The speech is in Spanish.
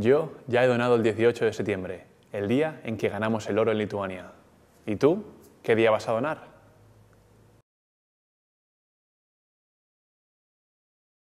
Yo ya he donado el 18 de septiembre, el día en que ganamos el oro en Lituania. ¿Y tú? ¿Qué día vas a donar?